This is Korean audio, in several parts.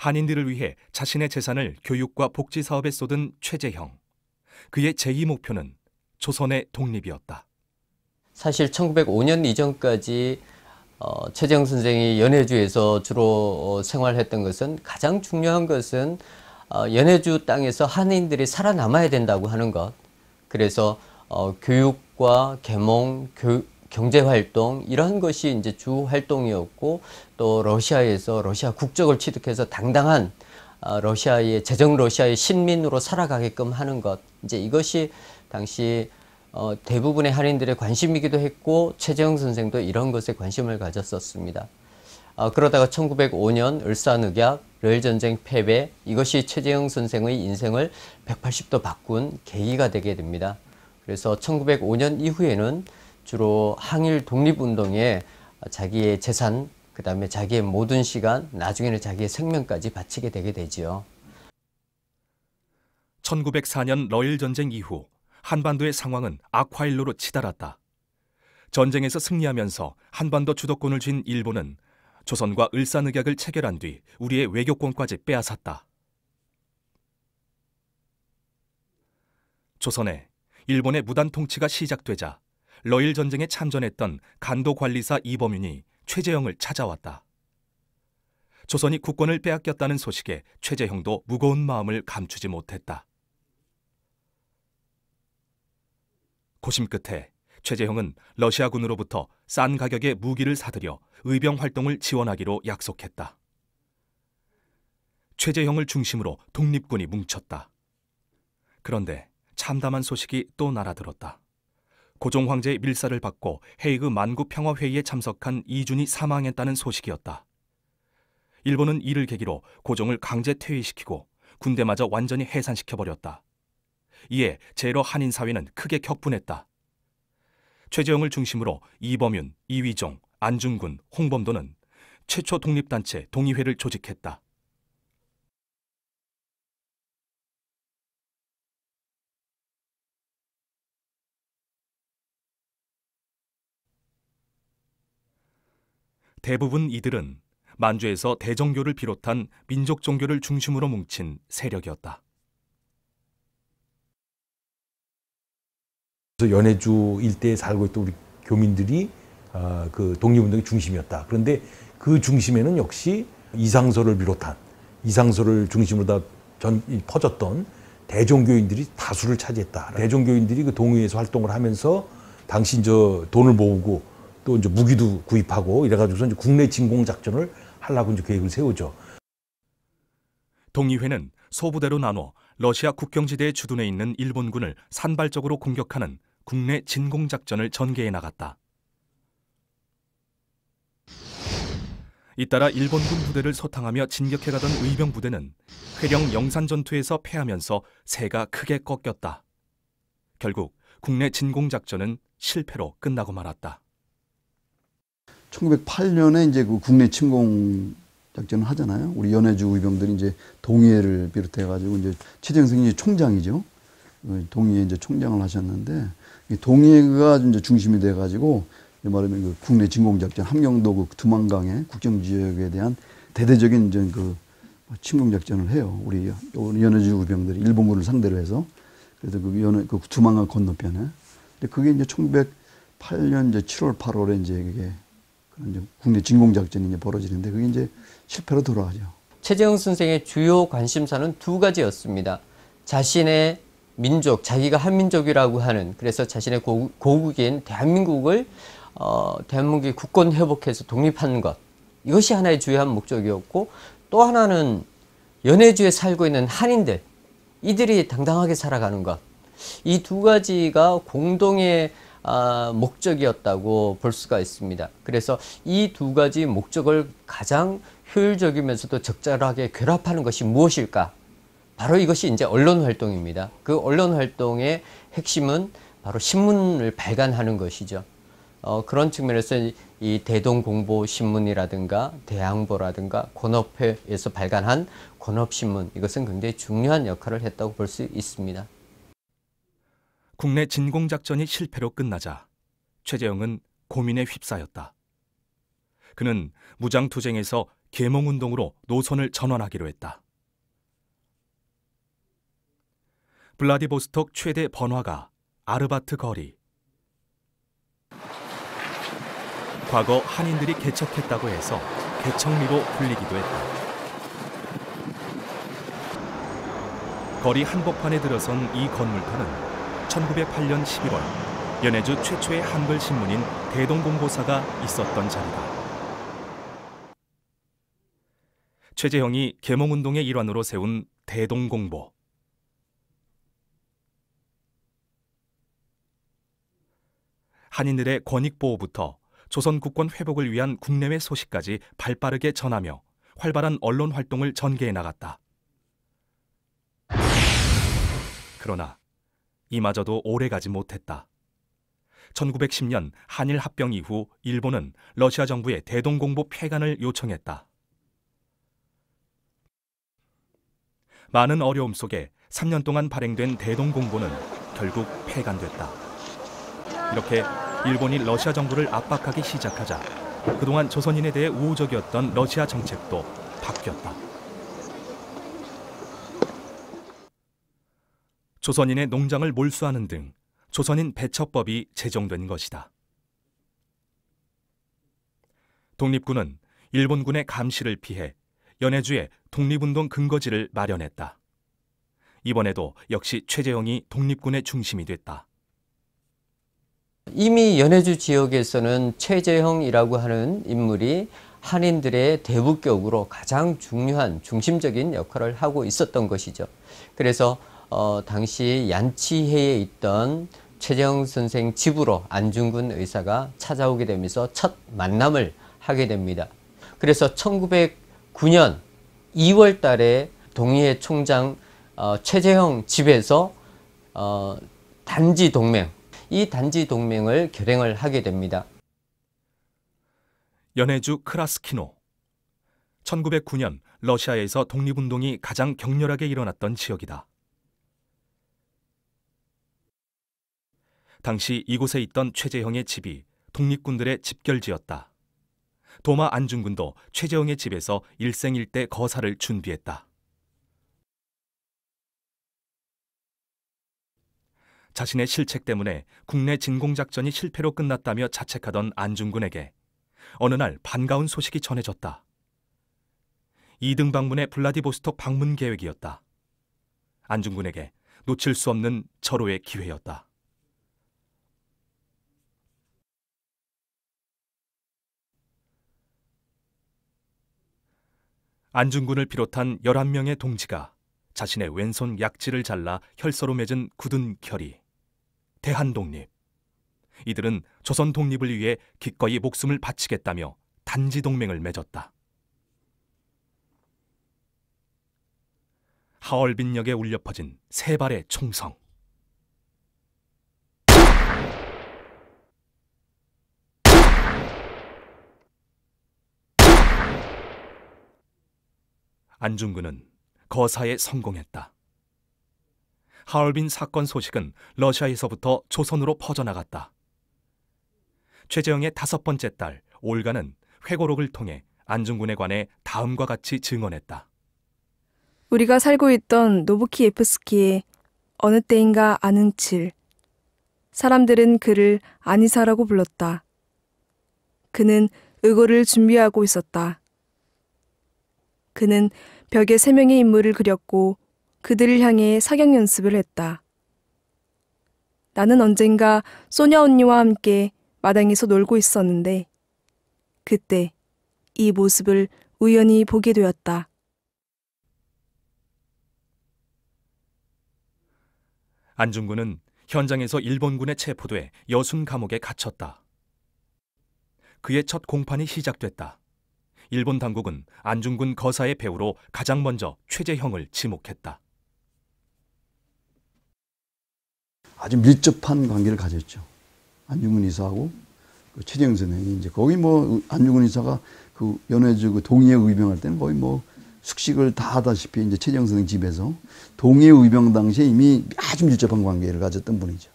한인들을 위해 자신의 재산을 교육과 복지 사업에 쏟은 최재형. 그의 제2 목표는 조선의 독립이었다. 사실 1905년 이전까지 어, 최재형 선생이 연해주에서 주로 어, 생활했던 것은 가장 중요한 것은 어, 연해주 땅에서 한인들이 살아남아야 된다고 하는 것. 그래서 어, 교육과 계몽, 교, 경제 활동 이런 것이 이제 주 활동이었고 또 러시아에서 러시아 국적을 취득해서 당당한 어, 러시아의 재정 러시아의 신민으로 살아가게끔 하는 것 이제 이것이 당시 어, 대부분의 한인들의 관심이기도 했고 최재형 선생도 이런 것에 관심을 가졌었습니다. 어, 그러다가 1905년 을사늑약, 러일전쟁 패배 이것이 최재형 선생의 인생을 180도 바꾼 계기가 되게 됩니다. 그래서 1905년 이후에는 주로 항일 독립운동에 자기의 재산, 그 다음에 자기의 모든 시간, 나중에는 자기의 생명까지 바치게 되게 되지요. 1904년 러일 전쟁 이후 한반도의 상황은 악화일로로 치달았다. 전쟁에서 승리하면서 한반도 주도권을 쥔 일본은 조선과 을사늑약을 체결한 뒤 우리의 외교권까지 빼앗았다. 조선에 일본의 무단 통치가 시작되자 러일 전쟁에 참전했던 간도 관리사 이범윤이 최재형을 찾아왔다. 조선이 국권을 빼앗겼다는 소식에 최재형도 무거운 마음을 감추지 못했다. 고심 끝에 최재형은 러시아군으로부터 싼가격의 무기를 사들여 의병 활동을 지원하기로 약속했다. 최재형을 중심으로 독립군이 뭉쳤다. 그런데 참담한 소식이 또 날아들었다. 고종 황제의 밀사를 받고 헤이그 만국 평화 회의에 참석한 이준이 사망했다는 소식이었다. 일본은 이를 계기로 고종을 강제 퇴위시키고 군대마저 완전히 해산시켜 버렸다. 이에 제러 한인 사회는 크게 격분했다. 최재형을 중심으로 이범윤, 이위종, 안중근, 홍범도는 최초 독립단체 동의회를 조직했다. 대부분 이들은 만주에서 대종교를 비롯한 민족 종교를 중심으로 뭉친 세력이었다. 연해주 일대에 살고 있던 우리 교민들이 아, 그 독립운동의 중심이었다. 그런데 그 중심에는 역시 이상서를 비롯한 이상서를 중심으로 다 전, 퍼졌던 대종교인들이 다수를 차지했다. 대종교인들이 그 동의에서 활동을 하면서 당신 저 돈을 모으고 또 이제 무기도 구입하고 이래가지고서 이제 국내 진공 작전을 하려고 이제 계획을 세우죠. 동의회는 소부대로 나눠 러시아 국경지대의 주둔해 있는 일본군을 산발적으로 공격하는 국내 진공 작전을 전개해 나갔다. 이따라 일본군 부대를 소탕하며 진격해가던 의병 부대는 회령 영산 전투에서 패하면서 새가 크게 꺾였다. 결국 국내 진공 작전은 실패로 끝나고 말았다. 1908년에 이제 그 국내 침공 작전을 하잖아요. 우리 연해주 의병들이 이제 동해를 비롯해 가지고 이제 최정승이 총장이죠. 그 동해 이제 총장을 하셨는데 동해가 이제 중심이 돼 가지고 말하면 그 국내 침공 작전 함경도 그 두만강의 국경 지역에 대한 대대적인 이제 그 침공 작전을 해요. 우리 연해주 의병들이 일본군을 상대로 해서 그래서 그 연해 그 두만강 건너편에 근데 그게 이제 1908년 이제 7월 8월에 이제 이게 이제 국내 진공 작전이 이제 벌어지는데 그게 이제 실패로 돌아가죠. 최재형 선생의 주요 관심사는 두 가지였습니다. 자신의 민족, 자기가 한민족이라고 하는 그래서 자신의 고, 고국인 대한민국을 어, 대한민국이 국권 회복해서 독립한 것 이것이 하나의 주요한 목적이었고 또 하나는 연해주에 살고 있는 한인들 이들이 당당하게 살아가는 것 이 두 가지가 공동의 아, 목적이었다고 볼 수가 있습니다. 그래서 이 두 가지 목적을 가장 효율적이면서도 적절하게 결합하는 것이 무엇일까? 바로 이것이 이제 언론 활동입니다. 그 언론 활동의 핵심은 바로 신문을 발간하는 것이죠. 어, 그런 측면에서 이 대동공보신문이라든가 대항보라든가 권업회에서 발간한 권업신문 이것은 굉장히 중요한 역할을 했다고 볼 수 있습니다. 국내 진공작전이 실패로 끝나자 최재영은 고민에 휩싸였다. 그는 무장투쟁에서 계몽운동으로 노선을 전환하기로 했다. 블라디보스톡 최대 번화가 아르바트 거리. 과거 한인들이 개척했다고 해서 개척리로 불리기도 했다. 거리 한복판에 들어선 이건물판은 1908년 11월 연해주 최초의 한글 신문인 대동공고사가 있었던 자리다. 최재형이 계몽운동의 일환으로 세운 대동공보. 한인들의 권익보호부터 조선국권 회복을 위한 국내외 소식까지 발빠르게 전하며 활발한 언론 활동을 전개해 나갔다. 그러나 이마저도 오래가지 못했다. 1910년 한일 합병 이후 일본은 러시아 정부의 대동공보 폐간을 요청했다. 많은 어려움 속에 3년 동안 발행된 대동공보는 결국 폐간됐다. 이렇게 일본이 러시아 정부를 압박하기 시작하자 그동안 조선인에 대해 우호적이었던 러시아 정책도 바뀌었다. 조선인의 농장을 몰수하는 등 조선인 배척법이 제정된 것이다. 독립군은 일본군의 감시를 피해 연해주에 독립운동 근거지를 마련했다. 이번에도 역시 최재형이 독립군의 중심이 됐다. 이미 연해주 지역에서는 최재형이라고 하는 인물이 한인들의 대북격으로 가장 중요한 중심적인 역할을 하고 있었던 것이죠. 그래서 어, 당시 얀치해에 있던 최재형 선생 집으로 안중근 의사가 찾아오게 되면서 첫 만남을 하게 됩니다. 그래서 1909년 2월 달에 동의회 총장 어, 최재형 집에서 어, 단지 동맹, 이 단지 동맹을 결행을 하게 됩니다. 연해주 크라스키노 1909년 러시아에서 독립운동이 가장 격렬하게 일어났던 지역이다. 당시 이곳에 있던 최재형의 집이 독립군들의 집결지였다. 도마 안중근도 최재형의 집에서 일생일대 거사를 준비했다. 자신의 실책 때문에 국내 진공작전이 실패로 끝났다며 자책하던 안중근에게 어느 날 반가운 소식이 전해졌다. 2등 방문의 블라디보스톡 방문 계획이었다. 안중근에게 놓칠 수 없는 절호의 기회였다. 안중근을 비롯한 11명의 동지가 자신의 왼손 약지를 잘라 혈서로 맺은 굳은 결이 대한독립. 이들은 조선 독립을 위해 기꺼이 목숨을 바치겠다며 단지 동맹을 맺었다. 하얼빈역에 울려 퍼진 세 발의 총성. 안중근은 거사에 성공했다. 하얼빈 사건 소식은 러시아에서부터 조선으로 퍼져나갔다. 최재영의 다섯 번째 딸 올가는 회고록을 통해 안중근에 관해 다음과 같이 증언했다. 우리가 살고 있던 노부키예프스키의 어느 때인가 아는 칠. 사람들은 그를 아니사라고 불렀다. 그는 의고를 준비하고 있었다. 그는 벽에 세 명의 인물을 그렸고 그들을 향해 사격 연습을 했다. 나는 언젠가 소녀 언니와 함께 마당에서 놀고 있었는데 그때 이 모습을 우연히 보게 되었다. 안중근은 현장에서 일본군에 체포돼 여순 감옥에 갇혔다. 그의 첫 공판이 시작됐다. 일본 당국은 안중근 거사의 배후로 가장 먼저 최재형을 지목했다. 아주 밀접한 관계를 가졌죠. 안중근 이사하고 그 최재형 선생이 이제 거기 뭐 안중근 이사가 그 연해주 그 동의에 의병할 때는 거의 뭐 숙식을 다 하다시피 이제 최재형 선생 집에서 동해 의병 당시에 이미 아주 밀접한 관계를 가졌던 분이죠.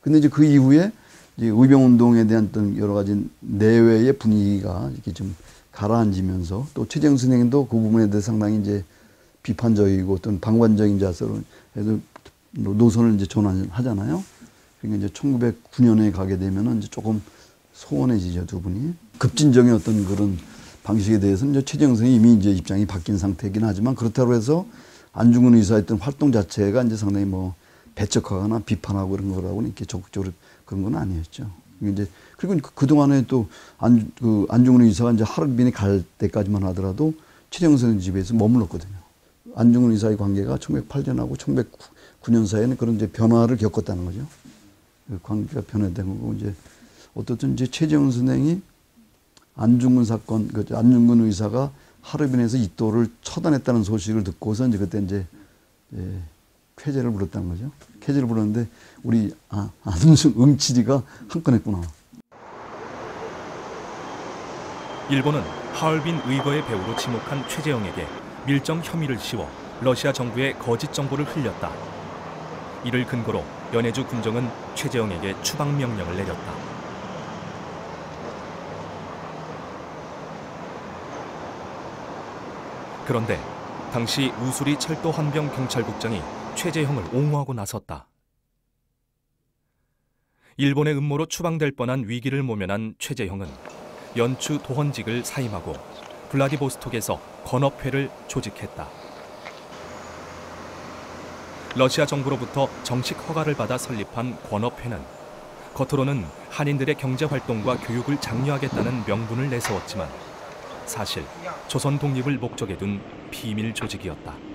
근데 이제 그 이후에 의병운동에 대한 어떤 여러 가지 내외의 분위기가 이렇게 좀 가라앉으면서 또 최재형 선생님도 그 부분에 대해 상당히 이제 비판적이고 어떤 방관적인 자세로 해서 노선을 이제 전환하잖아요. 그러니까 이제 1909년에 가게 되면은 이제 조금 소원해지죠 두 분이 급진적인 어떤 그런 방식에 대해서는 이제 최재형 선생님 이미 이제 입장이 바뀐 상태이긴 하지만 그렇다고 해서 안중근 의사의 어 활동 자체가 이제 상당히 뭐 배척하거나 비판하고 그런 거라고는 이렇게 적극적으로 그런 건 아니었죠. 이제 그리고 그, 그 동안에 또안 그 안중근 의사가 이제 하얼빈에 갈 때까지만 하더라도 최정선 집에서 머물렀거든요. 안중근 의사의 관계가 1908년하고 1909년 사이에는 그런 이제 변화를 겪었다는 거죠. 그 관계가 변화된 거고 이제 어떻든 이제 최정훈 선생이 안중근 사건, 그 안중근 의사가 하얼빈에서 입도를 처단했다는 소식을 듣고서 이제 그때 이제 예, 쾌제를 부렸다는 거죠. 쾌제를 부렸는데 우리 아, 안승 응치리가 한건 했구나. 일본은 하얼빈 의거의 배우로 지목한 최재영에게 밀정 혐의를 씌워 러시아 정부에 거짓 정보를 흘렸다. 이를 근거로 연해주 군정은 최재영에게 추방 명령을 내렸다. 그런데 당시 우수리 철도환병경찰국장이 최재형을 옹호하고 나섰다. 일본의 음모로 추방될 뻔한 위기를 모면한 최재형은 연추 도헌직을 사임하고 블라디보스톡에서 건업회를 조직했다. 러시아 정부로부터 정식 허가를 받아 설립한 권업회는 겉으로는 한인들의 경제 활동과 교육을 장려하겠다는 명분을 내세웠지만 사실 조선 독립을 목적에 둔 비밀 조직이었다.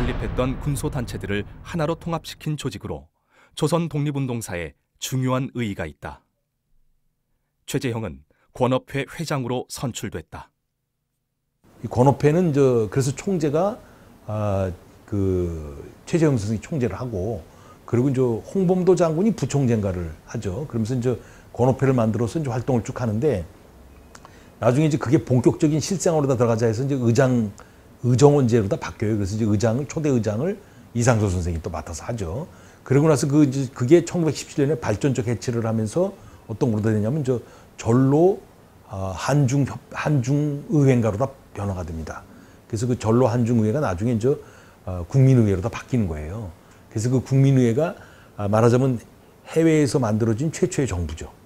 난립했던 군소단체들을 하나로 통합시킨 조직으로 조선 독립운동사에 중요한 의의가 있다. 최재형은 권업회 회장으로 선출됐다. 이 권업회는 저 그래서 총재가 아, 그 최재형 선생이 총재를 하고 그리고 이제 홍범도 장군이 부총재인가를 하죠. 그러면서 이제 권업회를 만들어서 이제 활동을 쭉 하는데 나중에 이제 그게 본격적인 실생활로 들어가자 해서 이제 의장 의정원제로 다 바뀌어요. 그래서 이제 의장을 초대 의장을 이상소 선생이 또 맡아서 하죠. 그러고 나서 그 그게 1917년에 발전적 해체를 하면서 어떤 걸로 되냐면 저 절로 아, 한중 한중 의회인가로 다 변화가 됩니다. 그래서 그 절로 한중 의회가 나중에 저 아, 국민의회로 다 바뀌는 거예요. 그래서 그 국민의회가 아, 말하자면 해외에서 만들어진 최초의 정부죠.